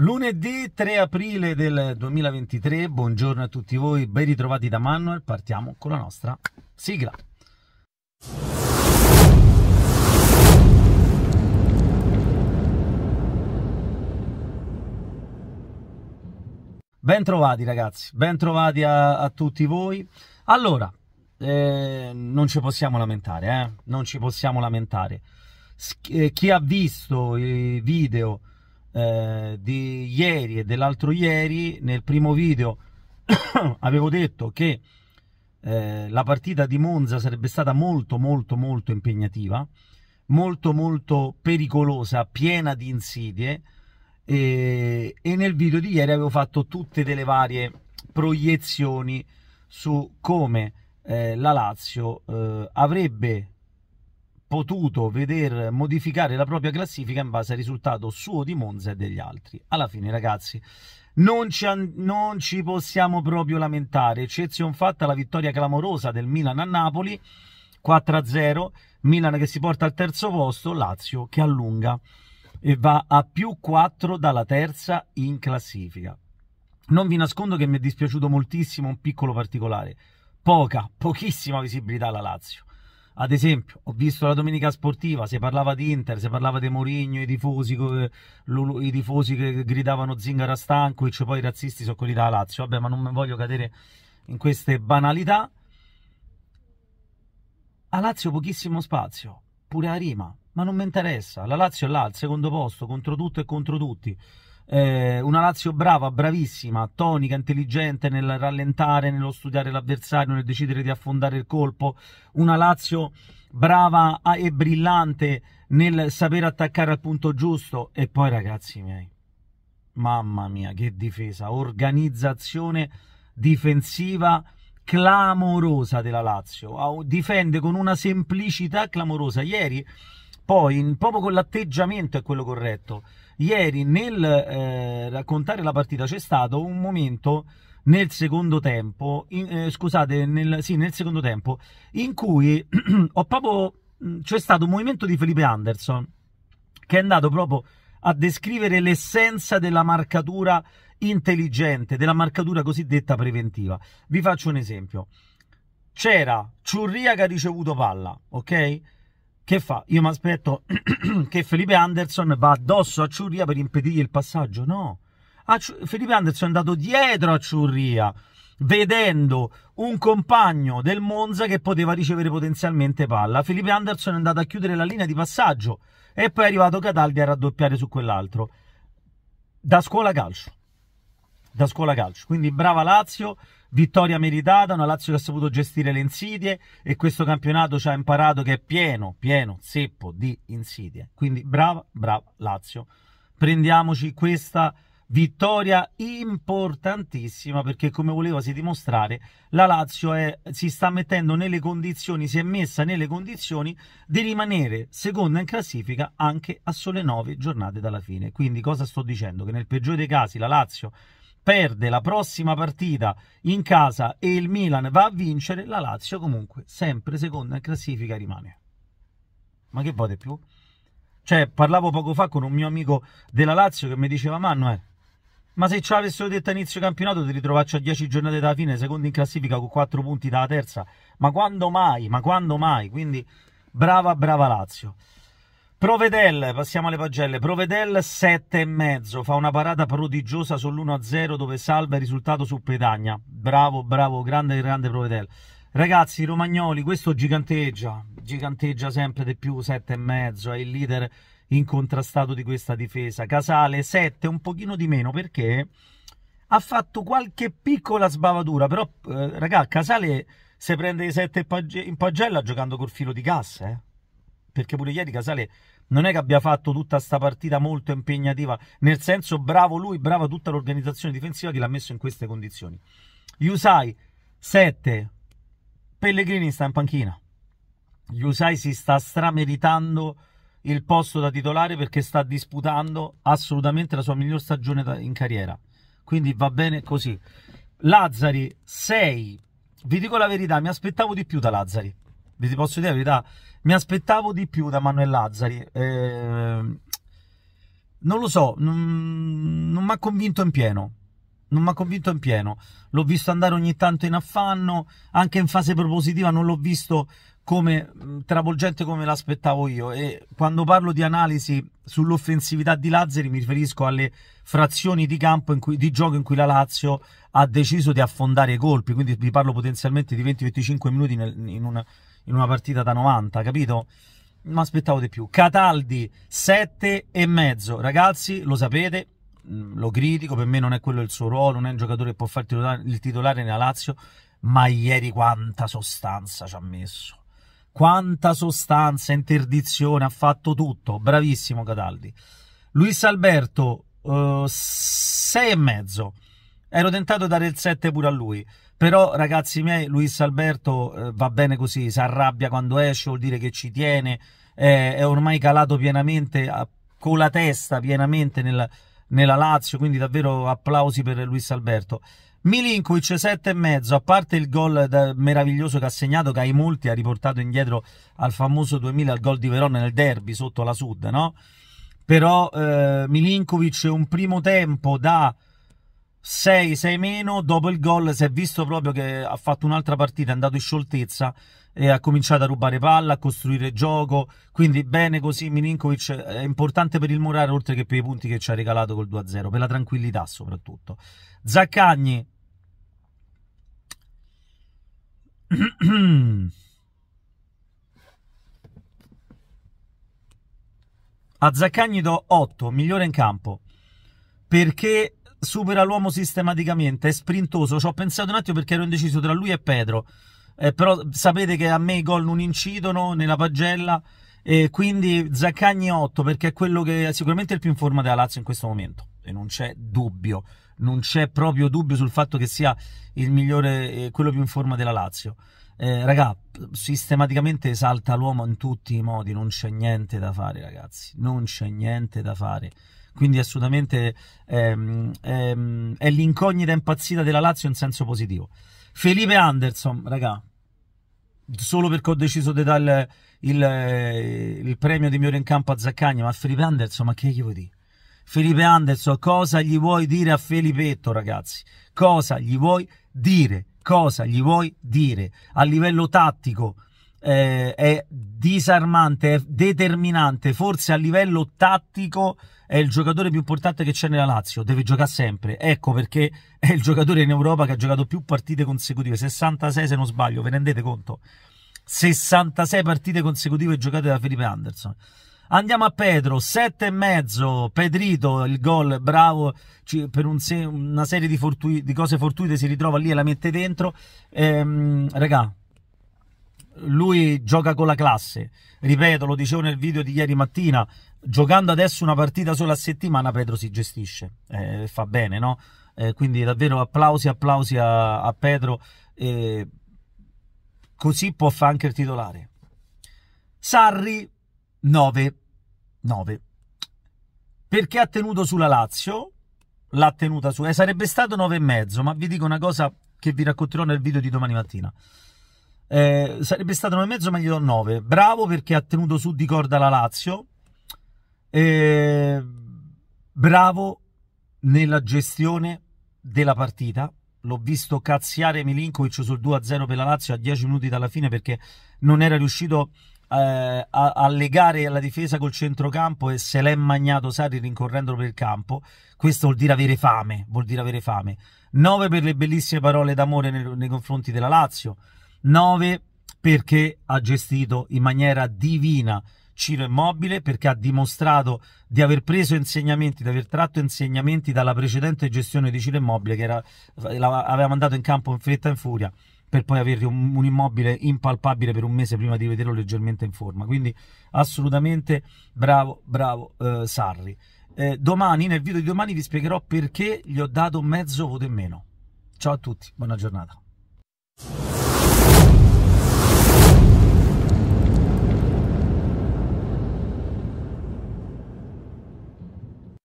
Lunedì 3 aprile del 2023, buongiorno a tutti voi, ben ritrovati da Manuel, partiamo con la nostra sigla. Bentrovati ragazzi, bentrovati a, a tutti voi. Allora, eh, non ci possiamo lamentare, eh? non ci possiamo lamentare. Sch- eh, chi ha visto i video eh, di ieri e dell'altro ieri, nel primo video avevo detto che eh, la partita di Monza sarebbe stata molto molto molto impegnativa, molto molto pericolosa, piena di insidie e, e nel video di ieri avevo fatto tutte delle varie proiezioni su come eh, la Lazio eh, avrebbe potuto veder modificare la propria classifica in base al risultato suo di Monza e degli altri. Alla fine, ragazzi, non ci, non ci possiamo proprio lamentare, eccezione fatta la vittoria clamorosa del Milan a Napoli, 4-0, Milan che si porta al terzo posto, Lazio che allunga e va a più 4 dalla terza in classifica. Non vi nascondo che mi è dispiaciuto moltissimo un piccolo particolare, poca, pochissima visibilità alla Lazio ad esempio, ho visto la domenica sportiva, si parlava di Inter, si parlava di Mourinho, i tifosi, eh, i tifosi che gridavano Zingara stanco Stankovic, poi i razzisti sono quelli della Lazio. Vabbè, ma non voglio cadere in queste banalità. A Lazio pochissimo spazio, pure a Rima, ma non mi interessa. La Lazio è là, al secondo posto, contro tutto e contro tutti eh, una Lazio brava, bravissima, tonica, intelligente nel rallentare, nello studiare l'avversario, nel decidere di affondare il colpo, una Lazio brava ah, e brillante nel sapere attaccare al punto giusto e poi ragazzi miei, mamma mia che difesa, organizzazione difensiva clamorosa della Lazio, difende con una semplicità clamorosa. Ieri poi proprio con l'atteggiamento è quello corretto. Ieri nel eh, raccontare la partita c'è stato un momento nel secondo tempo, in, eh, scusate, nel, sì, nel secondo tempo, in cui ho proprio mm, c'è stato un movimento di Felipe Anderson che è andato proprio a descrivere l'essenza della marcatura intelligente, della marcatura cosiddetta preventiva. Vi faccio un esempio. C'era Ciurria che ha ricevuto palla, ok? Che fa? Io mi aspetto che Felipe Anderson va addosso a Ciurria per impedirgli il passaggio. No, Ciur- Felipe Anderson è andato dietro a Ciurria vedendo un compagno del Monza che poteva ricevere potenzialmente palla. Felipe Anderson è andato a chiudere la linea di passaggio e poi è arrivato Cataldi a raddoppiare su quell'altro. Da scuola calcio. Da scuola calcio. Quindi brava Lazio, Vittoria meritata, una Lazio che ha saputo gestire le insidie e questo campionato ci ha imparato che è pieno, pieno, zeppo di insidie. Quindi brava, brava Lazio. Prendiamoci questa vittoria importantissima perché come volevasi dimostrare la Lazio è, si sta mettendo nelle condizioni, si è messa nelle condizioni di rimanere seconda in classifica anche a sole nove giornate dalla fine. Quindi cosa sto dicendo? Che nel peggiore dei casi la Lazio perde la prossima partita in casa e il Milan va a vincere, la Lazio comunque sempre seconda in classifica rimane. Ma che vuoi più? Cioè, parlavo poco fa con un mio amico della Lazio che mi diceva, Manuel, eh, ma se ce l'avessero detto a inizio campionato ti ritrovaccio a 10 giornate dalla fine, secondo in classifica con 4 punti dalla terza, ma quando mai? Ma quando mai? Quindi brava, brava Lazio. Provedel, passiamo alle pagelle. Provedel 7,5 fa una parata prodigiosa sull'1-0 dove salva il risultato su Pedagna. Bravo, bravo, grande, grande Provedel. Ragazzi, Romagnoli, questo giganteggia, giganteggia sempre di più, 7,5 è il leader incontrastato di questa difesa. Casale 7, un pochino di meno perché ha fatto qualche piccola sbavatura, però eh, raga, Casale se prende i 7 in pagella giocando col filo di cassa, eh perché pure ieri Casale non è che abbia fatto tutta questa partita molto impegnativa, nel senso bravo lui, brava tutta l'organizzazione difensiva che l'ha messo in queste condizioni. Yusai 7, Pellegrini sta in panchina. Yusai si sta strameritando il posto da titolare perché sta disputando assolutamente la sua miglior stagione in carriera. Quindi va bene così. Lazzari 6. Vi dico la verità, mi aspettavo di più da Lazzari vi posso dire la verità, mi aspettavo di più da Manuel Lazzari. Eh, non lo so, non, non mi ha convinto in pieno. Non mi ha convinto in pieno. L'ho visto andare ogni tanto in affanno, anche in fase propositiva non l'ho visto come travolgente come l'aspettavo io. E quando parlo di analisi sull'offensività di Lazzari mi riferisco alle frazioni di campo cui, di gioco in cui la Lazio ha deciso di affondare i colpi. Quindi vi parlo potenzialmente di 20-25 minuti nel, in una in una partita da 90, capito? Mi aspettavo di più. Cataldi e mezzo. Ragazzi, lo sapete, mm, lo critico, per me non è quello il suo ruolo, non è un giocatore che può fare il titolare nella Lazio, ma ieri quanta sostanza ci ha messo. Quanta sostanza, interdizione, ha fatto tutto. Bravissimo Cataldi. Luis Alberto, uh, mezzo. Ero tentato a dare il 7 pure a lui. Però, ragazzi miei, Luis Alberto eh, va bene così, si arrabbia quando esce, vuol dire che ci tiene, eh, è ormai calato pienamente, a, con la testa pienamente nel, nella Lazio, quindi davvero applausi per Luis Alberto. Milinkovic 7,5, a parte il gol eh, meraviglioso che ha segnato, che ai molti ha riportato indietro al famoso 2000, al gol di Verona nel derby sotto la Sud, no? Però eh, Milinkovic un primo tempo da 6, 6 meno, dopo il gol si è visto proprio che ha fatto un'altra partita, è andato in scioltezza e ha cominciato a rubare palla, a costruire gioco, quindi bene così Milinkovic è importante per il morale oltre che per i punti che ci ha regalato col 2-0, per la tranquillità soprattutto. Zaccagni A Zaccagni do 8, migliore in campo perché supera l'uomo sistematicamente, è sprintoso. Ci ho pensato un attimo perché ero indeciso tra lui e Pedro. Eh, però sapete che a me i gol non incidono nella pagella. E quindi Zaccagni 8 perché è quello che è sicuramente il più in forma della Lazio in questo momento. E non c'è dubbio, non c'è proprio dubbio sul fatto che sia il migliore, quello più in forma della Lazio. Eh, raga, sistematicamente salta l'uomo in tutti i modi, non c'è niente da fare, ragazzi. Non c'è niente da fare quindi assolutamente ehm, ehm, è l'incognita impazzita della Lazio in senso positivo. Felipe Anderson, raga, solo perché ho deciso di dare il, il, il premio di migliore in campo a Zaccagna, ma Felipe Anderson, ma che gli vuoi dire? Felipe Anderson, cosa gli vuoi dire a Felipetto, ragazzi? Cosa gli vuoi dire? Cosa gli vuoi dire? A livello tattico eh, è disarmante, è determinante, forse a livello tattico è il giocatore più importante che c'è nella Lazio, deve giocare sempre. Ecco perché è il giocatore in Europa che ha giocato più partite consecutive, 66 se non sbaglio, ve ne rendete conto? 66 partite consecutive giocate da Felipe Anderson. Andiamo a Pedro, 7 e mezzo, Pedrito, il gol, bravo, per un se una serie di, di, cose fortuite si ritrova lì e la mette dentro. Ehm, regà, lui gioca con la classe. Ripeto, lo dicevo nel video di ieri mattina, giocando adesso una partita sola a settimana Pedro si gestisce, eh, fa bene, no? Eh, quindi davvero applausi, applausi a, a Pedro. Eh, così può fare anche il titolare. Sarri 9, 9. Perché ha tenuto sulla Lazio, l'ha tenuta su... Eh, sarebbe stato 9,5, ma vi dico una cosa che vi racconterò nel video di domani mattina eh, sarebbe stato 9,5 ma gli do 9 bravo perché ha tenuto su di corda la Lazio eh, bravo nella gestione della partita l'ho visto cazziare Milinkovic sul 2-0 per la Lazio a 10 minuti dalla fine perché non era riuscito eh, a, a, legare la difesa col centrocampo e se l'è magnato Sarri rincorrendolo per il campo questo vuol dire avere fame vuol dire avere fame 9 per le bellissime parole d'amore nei, nei confronti della Lazio 9 perché ha gestito in maniera divina Ciro Immobile perché ha dimostrato di aver preso insegnamenti, di aver tratto insegnamenti dalla precedente gestione di Ciro Immobile che era, aveva mandato in campo in fretta e in furia per poi avere un, un, immobile impalpabile per un mese prima di vederlo leggermente in forma. Quindi assolutamente bravo, bravo eh, Sarri. Eh, domani, nel video di domani, vi spiegherò perché gli ho dato mezzo voto in meno. Ciao a tutti, buona giornata.